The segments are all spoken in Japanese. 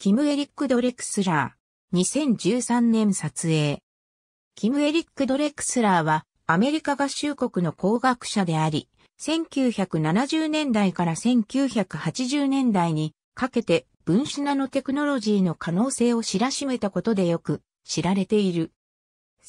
キム・エリック・ドレクスラー。2013年撮影。キム・エリック・ドレクスラーは、アメリカ合衆国の工学者であり、1970年代から1980年代にかけて分子ナノテクノロジーの可能性を知らしめたことでよく知られている。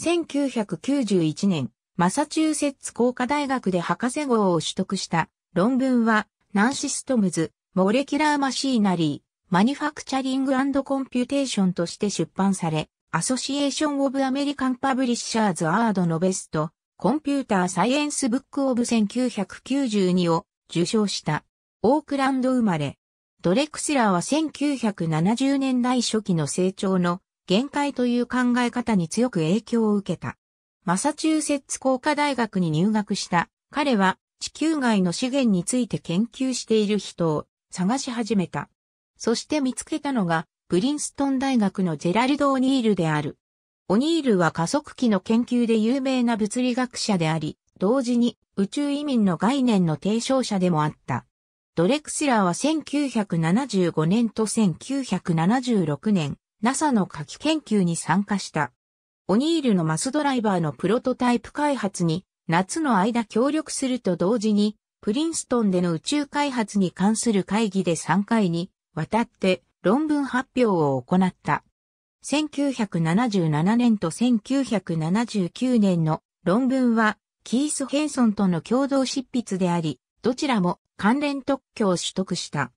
1991年、マサチューセッツ工科大学で博士号を取得した論文は、ナンシストムズ、モレキュラーマシーナリマニュファクチャリングコンピュテーションとして出版され、アソシエーション・オブ・アメリカン・パブリッシャーズ・アード・のベスト、コンピューター・サイエンス・ブック・オブ1992を受賞した。オークランド生まれ。ドレクスラーは1970年代初期の成長の限界という考え方に強く影響を受けた。マサチューセッツ工科大学に入学した。彼は地球外の資源について研究している人を探し始めた。そして見つけたのが、プリンストン大学のジェラルド・オニールである。オニールは加速器の研究で有名な物理学者であり、同時に宇宙移民の概念の提唱者でもあった。ドレクスラーは1975年と1976年、NASA の夏季研究に参加した。オニールのマスドライバーのプロトタイプ開発に夏の間協力すると同時に、プリンストンでの宇宙開発に関する会議で3回にわたって論文発表を行った。1977年と1979年の論文はキース・ヘンソンとの共同執筆であり、どちらも関連特許を取得した。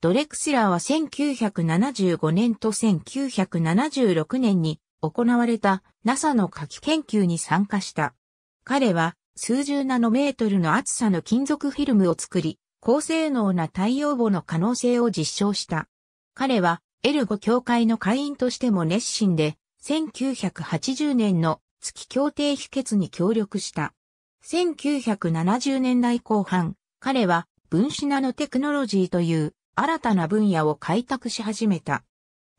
ドレクスラーは1975年と1976年に行われた NASA の夏器研究に参加した。彼は数十ナノメートルの厚さの金属フィルムを作り、高性能な太陽母の可能性を実証した。彼は、エルゴ協会の会員としても熱心で、1980年の月協定否決に協力した。1970年代後半、彼は分子ナノテクノロジーという新たな分野を開拓し始めた。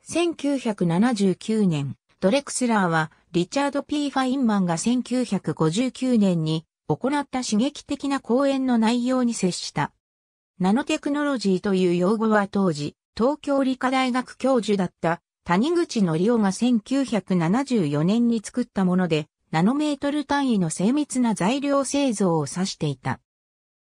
1979年、ドレクスラーはリチャード・ P・ ファインマンが1959年に行った刺激的な講演の内容に接した。ナノテクノロジーという用語は当時、東京理科大学教授だった谷口のりおが1974年に作ったもので、ナノメートル単位の精密な材料製造を指していた。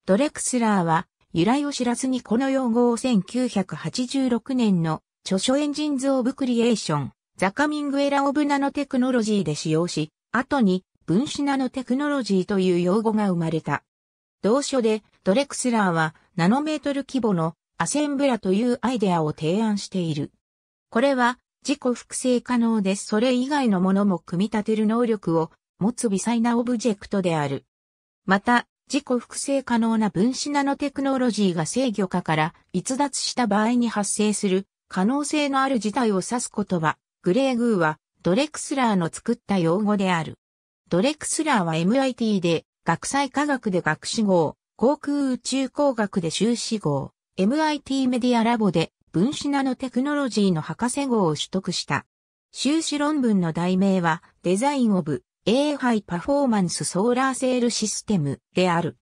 ドレクスラーは、由来を知らずにこの用語を1986年の著書エンジンズ・オブ・クリエーション、ザ・カミング・エラ・オブ・ナノテクノロジーで使用し、後に分子ナノテクノロジーという用語が生まれた。同書でドレクスラーはナノメートル規模のアセンブラというアイデアを提案している。これは自己複製可能でそれ以外のものも組み立てる能力を持つ微細なオブジェクトである。また、自己複製可能な分子ナノテクノロジーが制御下から逸脱した場合に発生する可能性のある事態を指す言葉、グレーグーはドレクスラーの作った用語である。ドレクスラーは MIT で学際科学で学士号、航空宇宙工学で修士号、MIT メディアラボで分子ナノテクノロジーの博士号を取得した。修士論文の題名は、デザインオブ A ハイパフォーマンスソーラーセールシステムである。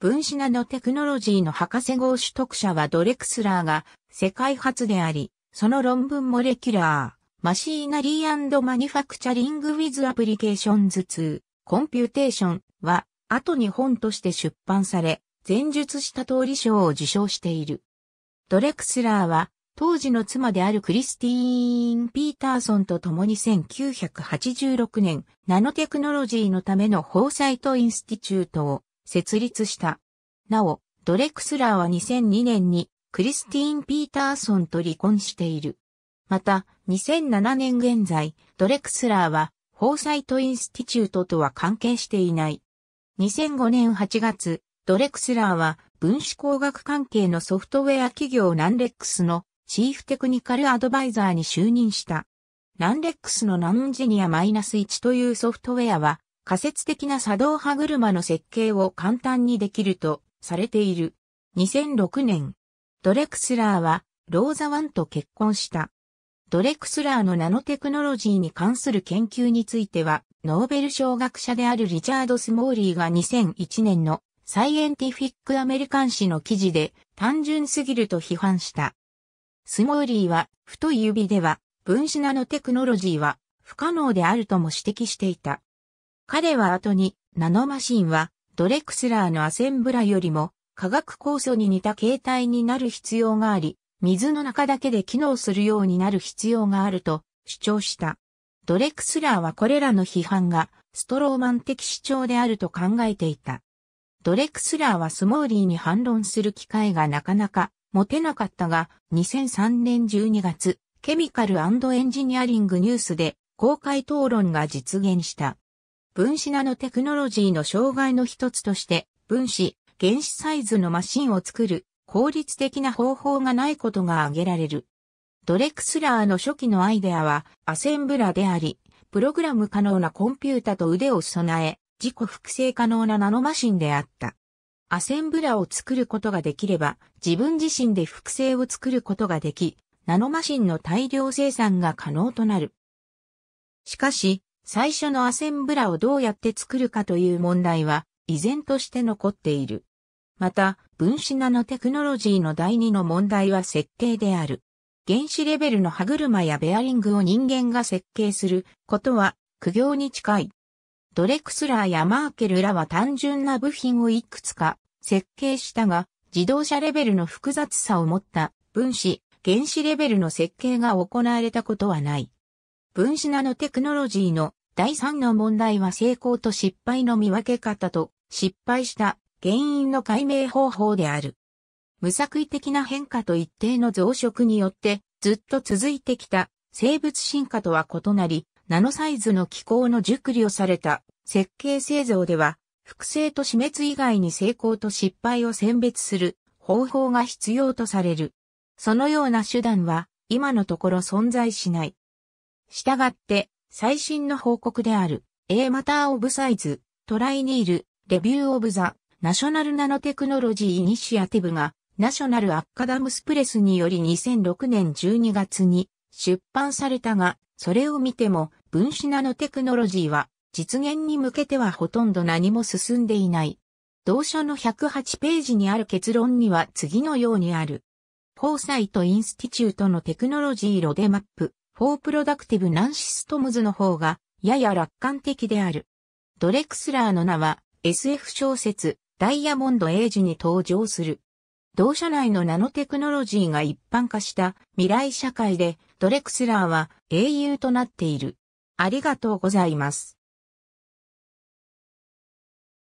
分子ナノテクノロジーの博士号取得者はドレクスラーが世界初であり、その論文モレキュラー、マシーナリーマニファクチャリングウィズアプリケーションズ2コンピューテーションは、後に本として出版され、前述した通り賞を受賞している。ドレクスラーは、当時の妻であるクリスティーン・ピーターソンと共に1986年、ナノテクノロジーのためのホーサイト・インスティチュートを設立した。なお、ドレクスラーは2002年にクリスティーン・ピーターソンと離婚している。また、2007年現在、ドレクスラーはフォーサイトインスティチュートとは関係していない。2005年8月、ドレクスラーは分子工学関係のソフトウェア企業ナンレックスのチーフテクニカルアドバイザーに就任した。ナンレックスのナンジニア -1 というソフトウェアは仮説的な作動歯車の設計を簡単にできるとされている。2006年、ドレクスラーはローザワンと結婚した。ドレクスラーのナノテクノロジーに関する研究については、ノーベル賞学者であるリチャード・スモーリーが2001年のサイエンティフィック・アメリカン誌の記事で単純すぎると批判した。スモーリーは太い指では分子ナノテクノロジーは不可能であるとも指摘していた。彼は後にナノマシンはドレクスラーのアセンブラよりも化学酵素に似た形態になる必要があり、水の中だけで機能するようになる必要があると主張した。ドレクスラーはこれらの批判がストローマン的主張であると考えていた。ドレクスラーはスモーリーに反論する機会がなかなか持てなかったが、2003年12月、ケミカルエンジニアリングニュースで公開討論が実現した。分子ナノテクノロジーの障害の一つとして、分子、原子サイズのマシンを作る効率的な方法がないことが挙げられる。ドレクスラーの初期のアイデアはアセンブラであり、プログラム可能なコンピュータと腕を備え、自己複製可能なナノマシンであった。アセンブラを作ることができれば、自分自身で複製を作ることができ、ナノマシンの大量生産が可能となる。しかし、最初のアセンブラをどうやって作るかという問題は、依然として残っている。また、分子ナノテクノロジーの第2の問題は設計である。原子レベルの歯車やベアリングを人間が設計することは苦行に近い。ドレクスラーやマーケルらは単純な部品をいくつか設計したが、自動車レベルの複雑さを持った分子、原子レベルの設計が行われたことはない。分子ナノテクノロジーの第3の問題は成功と失敗の見分け方と失敗した原因の解明方法である。無作為的な変化と一定の増殖によってずっと続いてきた生物進化とは異なり、ナノサイズの機構の熟慮された設計製造では、複製と死滅以外に成功と失敗を選別する方法が必要とされる。そのような手段は今のところ存在しない。したがって、最新の報告である、A Size, t r サ Neal, Review of the ナショナルナノテクノロジーイニシアティブが、ナショナルアッカダムスプレスにより2006年12月に出版されたが、それを見ても、分子ナノテクノロジーは、実現に向けてはほとんど何も進んでいない。同書の108ページにある結論には次のようにある。フォーサイトインスティチュートのテクノロジーロデマップ、フォープロダクティブナンシストムズの方が、やや楽観的である。ドレクスラーの名は、SF 小説、ダイヤモンドエイジに登場する。同社内のナノテクノロジーが一般化した未来社会でドレクスラーは英雄となっている。ありがとうございます。